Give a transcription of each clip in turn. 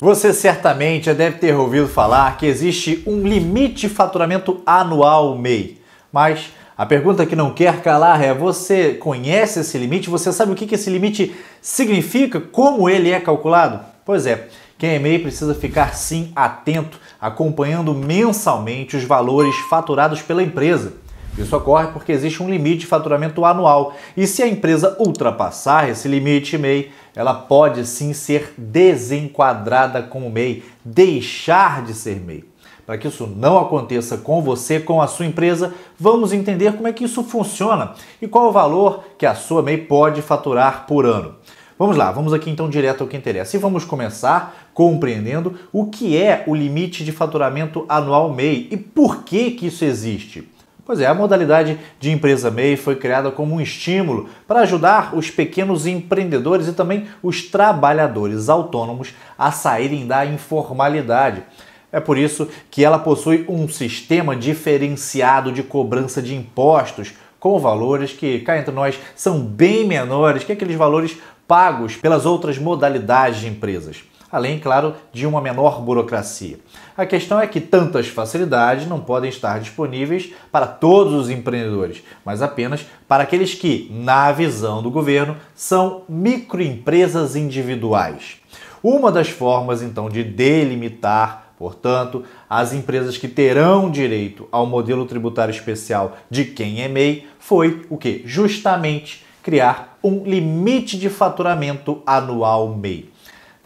Você certamente já deve ter ouvido falar que existe um limite de faturamento anual MEI, mas a pergunta que não quer calar é: você conhece esse limite? Você sabe o que esse limite significa? Como ele é calculado? Pois é, quem é MEI precisa ficar sim atento, acompanhando mensalmente os valores faturados pela empresa. Isso ocorre porque existe um limite de faturamento anual e se a empresa ultrapassar esse limite MEI, ela pode sim ser desenquadrada como MEI, deixar de ser MEI. Para que isso não aconteça com você, com a sua empresa, vamos entender como é que isso funciona e qual o valor que a sua MEI pode faturar por ano. Vamos lá, vamos aqui então direto ao que interessa. E vamos começar compreendendo o que é o limite de faturamento anual MEI e por que que isso existe. Pois é, a modalidade de empresa MEI foi criada como um estímulo para ajudar os pequenos empreendedores e também os trabalhadores autônomos a saírem da informalidade. É por isso que ela possui um sistema diferenciado de cobrança de impostos, com valores que, cá entre nós, são bem menores que aqueles valores pagos pelas outras modalidades de empresas além, claro, de uma menor burocracia. A questão é que tantas facilidades não podem estar disponíveis para todos os empreendedores, mas apenas para aqueles que, na visão do governo, são microempresas individuais. Uma das formas, então, de delimitar Portanto, as empresas que terão direito ao modelo tributário especial de quem é MEI foi o que? Justamente criar um limite de faturamento anual MEI.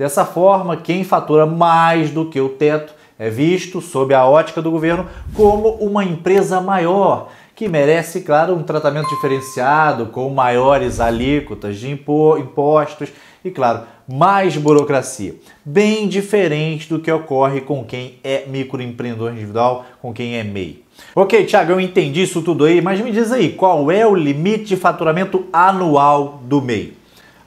Dessa forma, quem fatura mais do que o teto é visto, sob a ótica do governo, como uma empresa maior, que merece, claro, um tratamento diferenciado, com maiores alíquotas de impostos e, claro, mais burocracia. Bem diferente do que ocorre com quem é microempreendedor individual, com quem é MEI. Ok, Thiago, eu entendi isso tudo aí, mas me diz aí, qual é o limite de faturamento anual do MEI?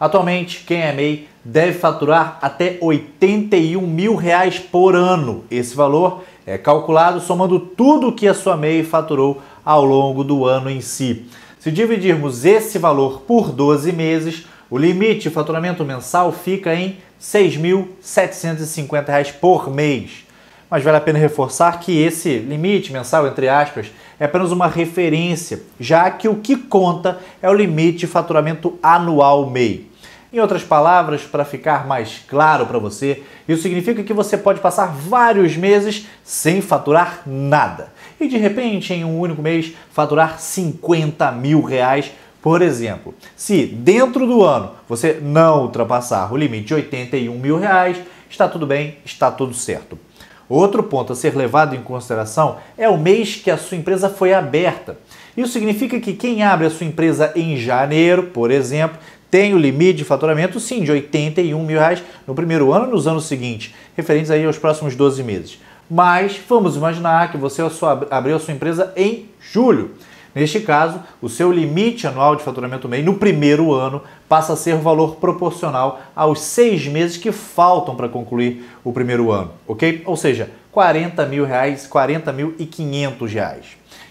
Atualmente, quem é MEI deve faturar até 81 mil reais por ano. Esse valor é calculado somando tudo que a sua MEI faturou ao longo do ano em si. Se dividirmos esse valor por 12 meses, o limite de faturamento mensal fica em R$ 6.750 por mês. Mas vale a pena reforçar que esse limite mensal, entre aspas, é apenas uma referência, já que o que conta é o limite de faturamento anual MEI. Em outras palavras, para ficar mais claro para você, isso significa que você pode passar vários meses sem faturar nada. E de repente, em um único mês, faturar 50 mil reais por exemplo, se dentro do ano você não ultrapassar o limite de 81 mil reais, está tudo bem, está tudo certo. Outro ponto a ser levado em consideração é o mês que a sua empresa foi aberta. Isso significa que quem abre a sua empresa em janeiro, por exemplo, tem o limite de faturamento, sim, de 81 mil reais no primeiro ano e nos anos seguintes, referentes aí aos próximos 12 meses. Mas vamos imaginar que você abriu a sua empresa em julho. Neste caso, o seu limite anual de faturamento MEI no primeiro ano passa a ser o valor proporcional aos seis meses que faltam para concluir o primeiro ano, ok? Ou seja, 40 mil reais, 40 mil e 500 reais.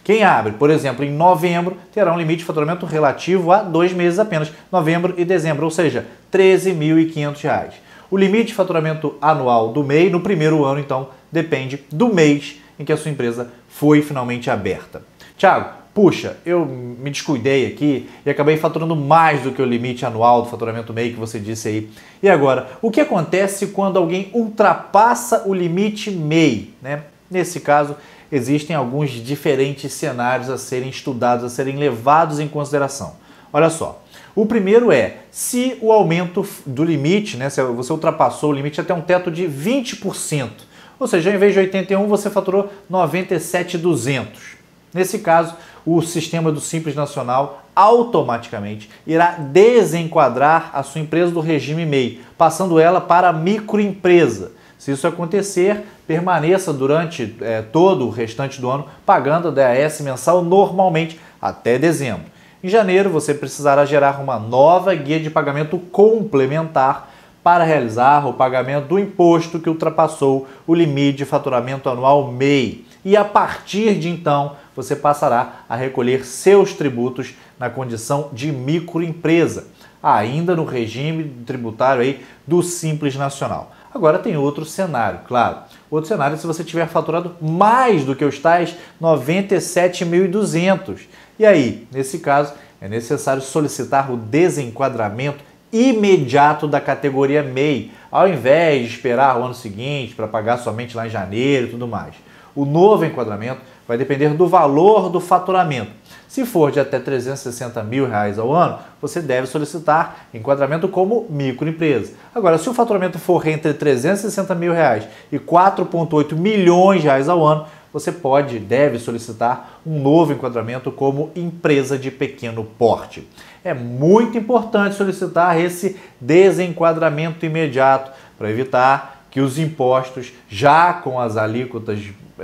Quem abre, por exemplo, em novembro, terá um limite de faturamento relativo a dois meses apenas, novembro e dezembro, ou seja, 13.500 reais. O limite de faturamento anual do MEI no primeiro ano, então, depende do mês em que a sua empresa foi finalmente aberta. Tiago, puxa, eu me descuidei aqui e acabei faturando mais do que o limite anual do faturamento MEI que você disse aí. E agora, o que acontece quando alguém ultrapassa o limite MEI? Né? Nesse caso, existem alguns diferentes cenários a serem estudados, a serem levados em consideração. Olha só. O primeiro é se o aumento do limite, né, se você ultrapassou o limite até um teto de 20%, ou seja, em vez de 81 você faturou 97,200. Nesse caso, o sistema do Simples Nacional automaticamente irá desenquadrar a sua empresa do regime MEI, passando ela para a microempresa. Se isso acontecer, permaneça durante é, todo o restante do ano pagando a DAS mensal normalmente até dezembro. Em janeiro, você precisará gerar uma nova guia de pagamento complementar para realizar o pagamento do imposto que ultrapassou o limite de faturamento anual MEI. E a partir de então, você passará a recolher seus tributos na condição de microempresa, ainda no regime tributário aí do Simples Nacional. Agora tem outro cenário, claro. Outro cenário é se você tiver faturado mais do que os tais 97.200. E aí, nesse caso, é necessário solicitar o desenquadramento imediato da categoria MEI, ao invés de esperar o ano seguinte para pagar somente lá em janeiro e tudo mais. O novo enquadramento Vai depender do valor do faturamento. Se for de até 360 mil reais ao ano, você deve solicitar enquadramento como microempresa. Agora, se o faturamento for entre 360 mil reais e 4,8 milhões de reais ao ano, você pode, deve solicitar um novo enquadramento como empresa de pequeno porte. É muito importante solicitar esse desenquadramento imediato para evitar que os impostos, já com as alíquotas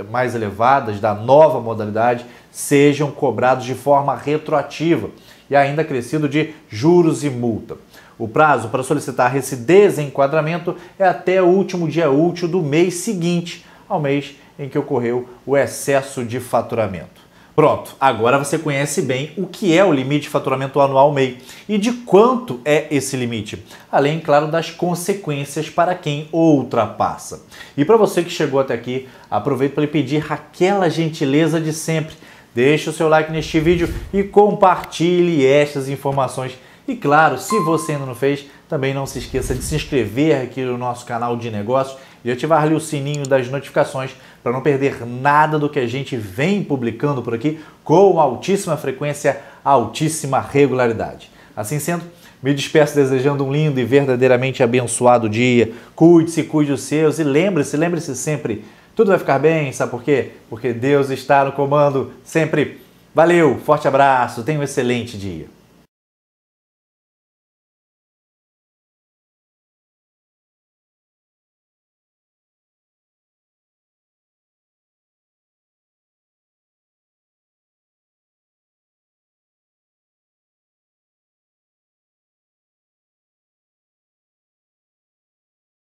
mais elevadas da nova modalidade, sejam cobrados de forma retroativa e ainda acrescido de juros e multa. O prazo para solicitar esse desenquadramento é até o último dia útil do mês seguinte ao mês em que ocorreu o excesso de faturamento. Pronto, agora você conhece bem o que é o limite de faturamento anual MEI e de quanto é esse limite, além, claro, das consequências para quem ultrapassa. E para você que chegou até aqui, aproveito para lhe pedir aquela gentileza de sempre. Deixe o seu like neste vídeo e compartilhe estas informações e claro, se você ainda não fez, também não se esqueça de se inscrever aqui no nosso canal de negócios e ativar ali o sininho das notificações para não perder nada do que a gente vem publicando por aqui com altíssima frequência, altíssima regularidade. Assim sendo, me despeço desejando um lindo e verdadeiramente abençoado dia. Cuide-se, cuide os seus e lembre-se, lembre-se sempre, tudo vai ficar bem, sabe por quê? Porque Deus está no comando sempre. Valeu, forte abraço, tenha um excelente dia.